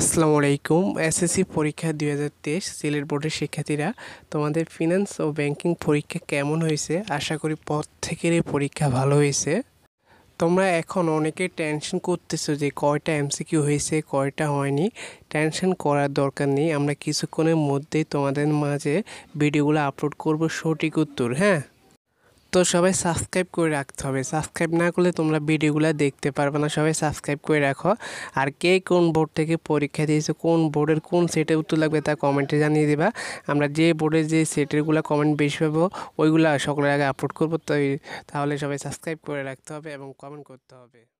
আসসালামু আলাইকুম এসএসসি পরীক্ষা দুই হাজার তেইশ সিলেট বোর্ডের শিক্ষার্থীরা তোমাদের ফিনান্স ও ব্যাংকিং পরীক্ষা কেমন হয়েছে আশা করি প্রত্যেকেরই এই পরীক্ষা ভালো হয়েছে তোমরা এখন অনেকে টেনশন করতেছো যে কয়টা এমসিকিউ হয়েছে কয়টা হয়নি টেনশন করার দরকার নেই আমরা কিছুক্ষণের মধ্যেই তোমাদের মাঝে ভিডিওগুলো আপলোড করব সঠিক উত্তর হ্যাঁ তো সবাই সাবস্ক্রাইব করে রাখতে হবে সাবস্ক্রাইব না করলে তোমরা ভিডিওগুলো দেখতে পারবে না সবাই সাবস্ক্রাইব করে রাখো আর কে কোন বোর্ড থেকে পরীক্ষা দিয়েছে কোন বোর্ডের কোন সেটে উত্তর লাগবে তা কমেন্টে জানিয়ে দেবা আমরা যে বোর্ডের যে সেটেরগুলো কমেন্ট বেশি পাবো ওইগুলো সকলের আগে আপলোড করবো তাই তাহলে সবাই সাবস্ক্রাইব করে রাখতে হবে এবং কমেন্ট করতে হবে